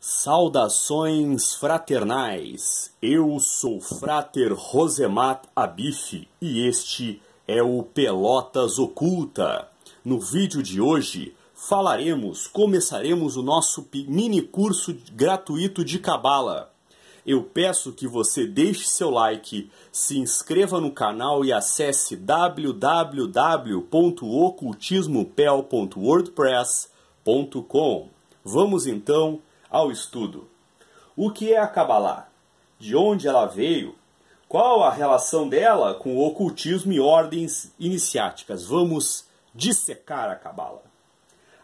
Saudações fraternais! Eu sou Frater Rosemat Abife e este é o Pelotas Oculta. No vídeo de hoje falaremos, começaremos o nosso mini curso gratuito de Cabala. Eu peço que você deixe seu like, se inscreva no canal e acesse www.ocultismopel.wordpress.com. Vamos então ao estudo. O que é a Kabbalah? De onde ela veio? Qual a relação dela com o ocultismo e ordens iniciáticas? Vamos dissecar a Kabbalah.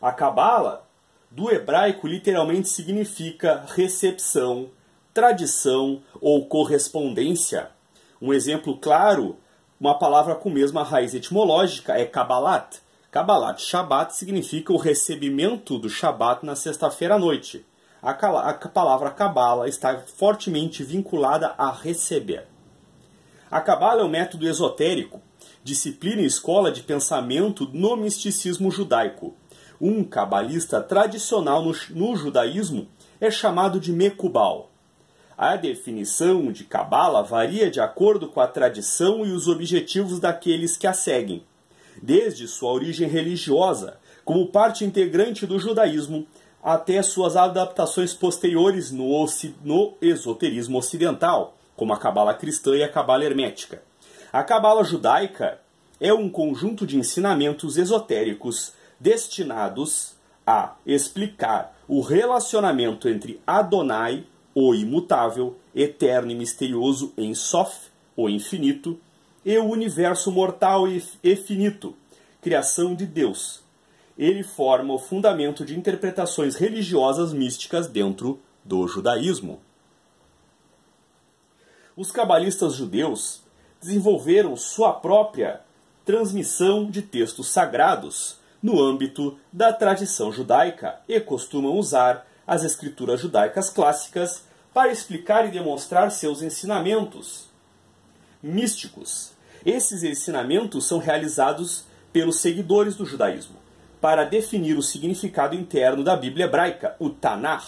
A Kabbalah, do hebraico, literalmente significa recepção, tradição ou correspondência. Um exemplo claro, uma palavra com mesma raiz etimológica é Kabbalat. Kabbalat Shabbat significa o recebimento do Shabbat na sexta-feira à noite a, a palavra cabala está fortemente vinculada a receber. A cabala é um método esotérico, disciplina e escola de pensamento no misticismo judaico. Um cabalista tradicional no, no judaísmo é chamado de Mekubal. A definição de cabala varia de acordo com a tradição e os objetivos daqueles que a seguem. Desde sua origem religiosa, como parte integrante do judaísmo, até suas adaptações posteriores no, no esoterismo ocidental, como a cabala cristã e a cabala hermética. A cabala judaica é um conjunto de ensinamentos esotéricos destinados a explicar o relacionamento entre Adonai, o imutável, eterno e misterioso em Sof, o infinito, e o universo mortal e finito, criação de Deus, ele forma o fundamento de interpretações religiosas místicas dentro do judaísmo. Os cabalistas judeus desenvolveram sua própria transmissão de textos sagrados no âmbito da tradição judaica e costumam usar as escrituras judaicas clássicas para explicar e demonstrar seus ensinamentos místicos. Esses ensinamentos são realizados pelos seguidores do judaísmo para definir o significado interno da Bíblia hebraica, o Tanar,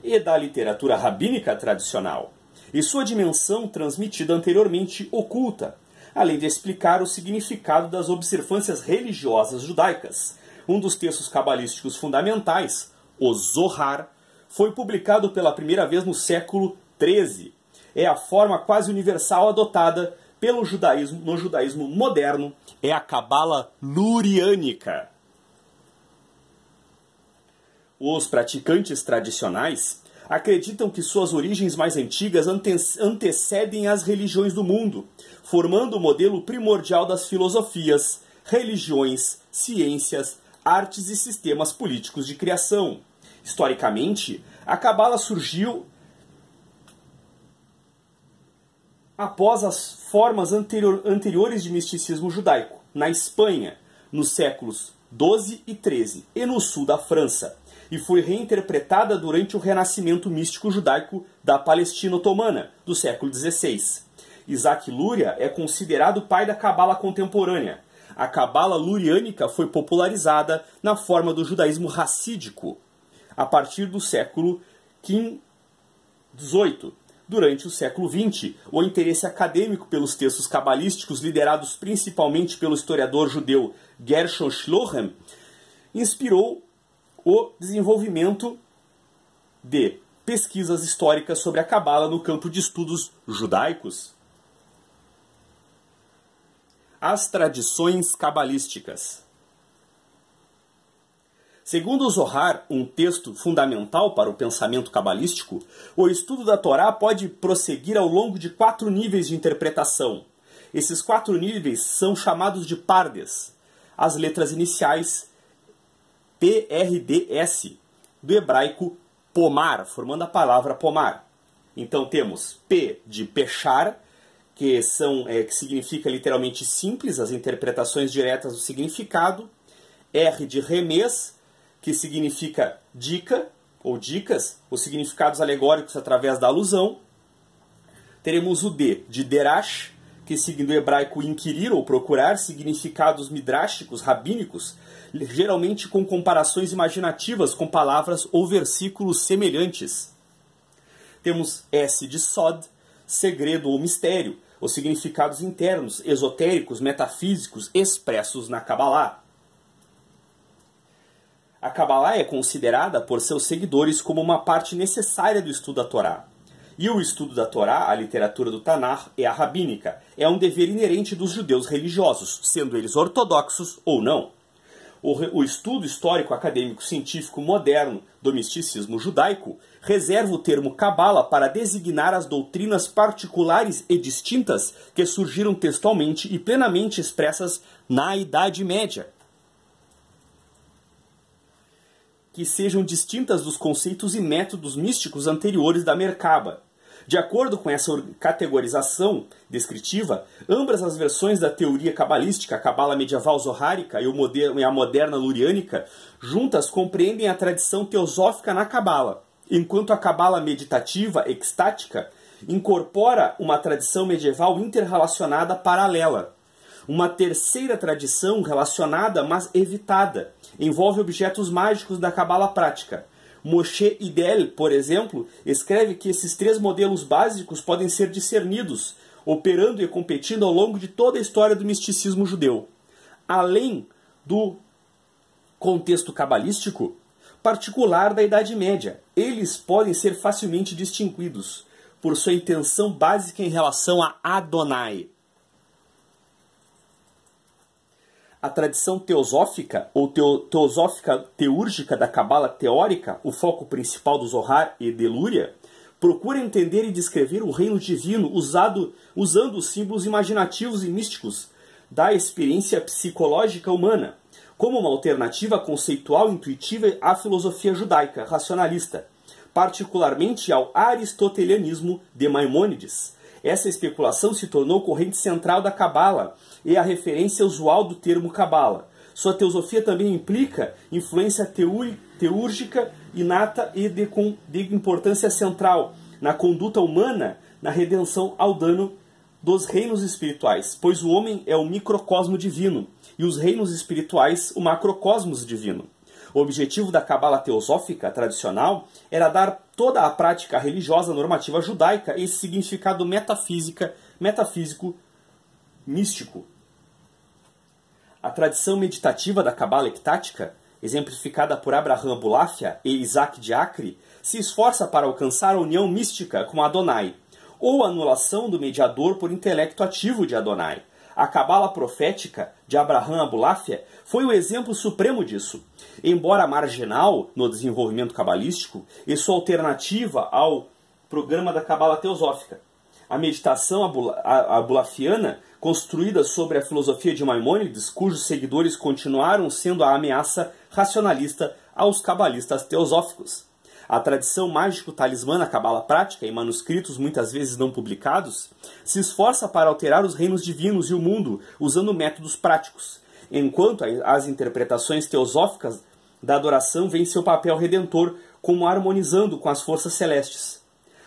e da literatura rabínica tradicional, e sua dimensão transmitida anteriormente oculta, além de explicar o significado das observâncias religiosas judaicas. Um dos textos cabalísticos fundamentais, o Zohar, foi publicado pela primeira vez no século XIII. É a forma quase universal adotada pelo judaísmo no judaísmo moderno, é a cabala luriânica os praticantes tradicionais acreditam que suas origens mais antigas antecedem as religiões do mundo, formando o modelo primordial das filosofias, religiões, ciências, artes e sistemas políticos de criação. Historicamente, a Cabala surgiu após as formas anterior, anteriores de misticismo judaico, na Espanha, nos séculos 12 e 13, e no sul da França e foi reinterpretada durante o renascimento místico judaico da Palestina Otomana, do século XVI. Isaac Luria é considerado o pai da cabala contemporânea. A cabala luriânica foi popularizada na forma do judaísmo racídico a partir do século XVIII. Durante o século XX, o interesse acadêmico pelos textos cabalísticos, liderados principalmente pelo historiador judeu Gershon Schlohem, inspirou o desenvolvimento de pesquisas históricas sobre a Cabala no campo de estudos judaicos. As tradições cabalísticas. Segundo Zohar, um texto fundamental para o pensamento cabalístico, o estudo da Torá pode prosseguir ao longo de quatro níveis de interpretação. Esses quatro níveis são chamados de pardes, as letras iniciais PRDS, do hebraico pomar, formando a palavra pomar. Então temos P de pechar, que, são, é, que significa literalmente simples, as interpretações diretas do significado. R de remes, que significa dica ou dicas, os significados alegóricos através da alusão. Teremos o D de derash, que seguindo o hebraico inquirir ou procurar significados midrásticos, rabínicos, geralmente com comparações imaginativas com palavras ou versículos semelhantes. Temos S de Sod, segredo ou mistério, os significados internos, esotéricos, metafísicos, expressos na Kabbalah. A Kabbalah é considerada por seus seguidores como uma parte necessária do estudo da Torá. E o estudo da Torá, a literatura do Tanar, é a rabínica. É um dever inerente dos judeus religiosos, sendo eles ortodoxos ou não. O, o estudo histórico acadêmico científico moderno do misticismo judaico reserva o termo Kabbalah para designar as doutrinas particulares e distintas que surgiram textualmente e plenamente expressas na Idade Média. que sejam distintas dos conceitos e métodos místicos anteriores da Merkaba. De acordo com essa categorização descritiva, ambas as versões da teoria cabalística, a cabala medieval zohárica e, e a moderna luriânica, juntas compreendem a tradição teosófica na cabala, enquanto a cabala meditativa extática incorpora uma tradição medieval interrelacionada paralela. Uma terceira tradição relacionada, mas evitada, envolve objetos mágicos da cabala prática, Moshe Idel, por exemplo, escreve que esses três modelos básicos podem ser discernidos, operando e competindo ao longo de toda a história do misticismo judeu. Além do contexto cabalístico particular da Idade Média, eles podem ser facilmente distinguidos por sua intenção básica em relação a Adonai, a tradição teosófica ou teo, teosófica teúrgica da cabala teórica, o foco principal do Zohar e de Lúria, procura entender e descrever o reino divino usado, usando os símbolos imaginativos e místicos da experiência psicológica humana, como uma alternativa conceitual intuitiva à filosofia judaica racionalista, particularmente ao aristotelianismo de Maimônides, essa especulação se tornou corrente central da Cabala e a referência usual do termo Cabala. Sua teosofia também implica influência teúrgica inata e de, de importância central na conduta humana, na redenção ao dano dos reinos espirituais, pois o homem é o microcosmo divino e os reinos espirituais o macrocosmos divino. O objetivo da cabala teosófica tradicional era dar toda a prática religiosa normativa judaica esse significado metafísica, metafísico místico. A tradição meditativa da cabala ectática, exemplificada por Abraham Bulafia e Isaac de Acre, se esforça para alcançar a união mística com Adonai, ou anulação do mediador por intelecto ativo de Adonai. A cabala profética de Abraham Abulafia foi o exemplo supremo disso. Embora marginal no desenvolvimento cabalístico, e sua alternativa ao programa da cabala teosófica. A meditação abulafiana, construída sobre a filosofia de Maimônides, cujos seguidores continuaram sendo a ameaça racionalista aos cabalistas teosóficos a tradição mágico-talismã na cabala prática, em manuscritos muitas vezes não publicados, se esforça para alterar os reinos divinos e o mundo usando métodos práticos, enquanto as interpretações teosóficas da adoração vêm seu papel redentor como harmonizando com as forças celestes.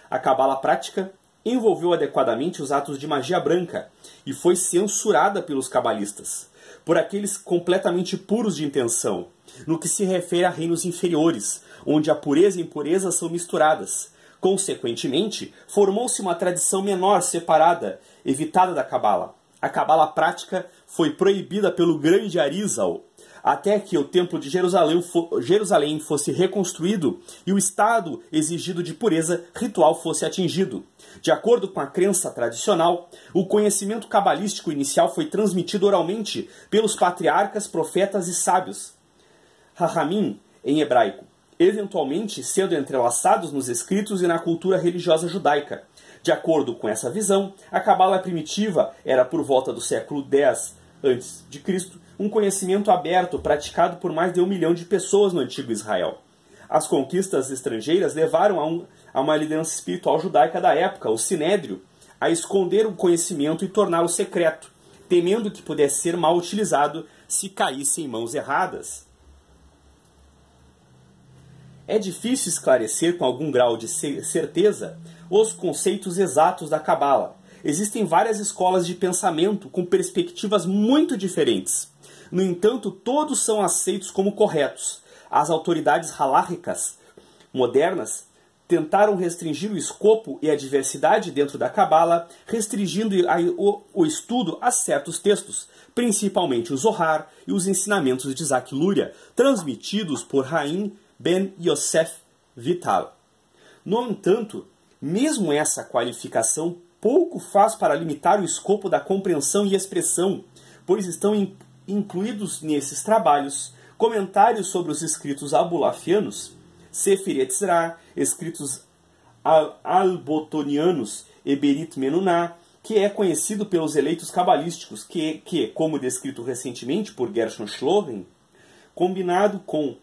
A cabala prática envolveu adequadamente os atos de magia branca e foi censurada pelos cabalistas, por aqueles completamente puros de intenção, no que se refere a reinos inferiores, onde a pureza e impureza são misturadas. Consequentemente, formou-se uma tradição menor separada, evitada da Cabala. A Cabala prática foi proibida pelo grande Arizal, até que o Templo de Jerusalém, Jerusalém, fosse reconstruído e o estado exigido de pureza ritual fosse atingido. De acordo com a crença tradicional, o conhecimento cabalístico inicial foi transmitido oralmente pelos patriarcas, profetas e sábios. Rahamim, em hebraico, eventualmente sendo entrelaçados nos escritos e na cultura religiosa judaica. De acordo com essa visão, a cabala primitiva era por volta do século X a.C., um conhecimento aberto praticado por mais de um milhão de pessoas no antigo Israel. As conquistas estrangeiras levaram a, um, a uma liderança espiritual judaica da época, o Sinédrio, a esconder o conhecimento e torná-lo secreto, temendo que pudesse ser mal utilizado se caísse em mãos erradas. É difícil esclarecer com algum grau de certeza os conceitos exatos da Cabala. Existem várias escolas de pensamento com perspectivas muito diferentes. No entanto, todos são aceitos como corretos. As autoridades haláricas modernas tentaram restringir o escopo e a diversidade dentro da Cabala, restringindo o, estudo a certos textos, principalmente o Zohar e os ensinamentos de Isaac Luria, transmitidos por Raim Ben Yosef Vital. No entanto, mesmo essa qualificação pouco faz para limitar o escopo da compreensão e expressão, pois estão incluídos nesses trabalhos comentários sobre os escritos abulafianos, Sefirot Zerá, escritos albotonianos e Berit Menuná, que é conhecido pelos eleitos cabalísticos, que, que como descrito recentemente por Gershon Schloren, combinado com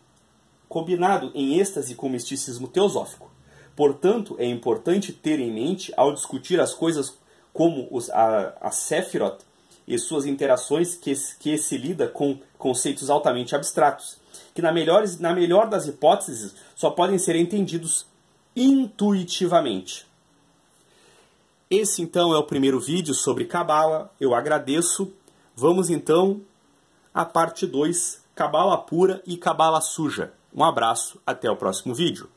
combinado em êxtase com o misticismo teosófico. Portanto, é importante ter em mente, ao discutir as coisas como os, a, a e suas interações, que, que se lida com conceitos altamente abstratos, que na melhor, na melhor das hipóteses só podem ser entendidos intuitivamente. Esse então é o primeiro vídeo sobre Cabala. Eu agradeço. Vamos então à parte 2, Cabala pura e Cabala suja. Um abraço, até o próximo vídeo.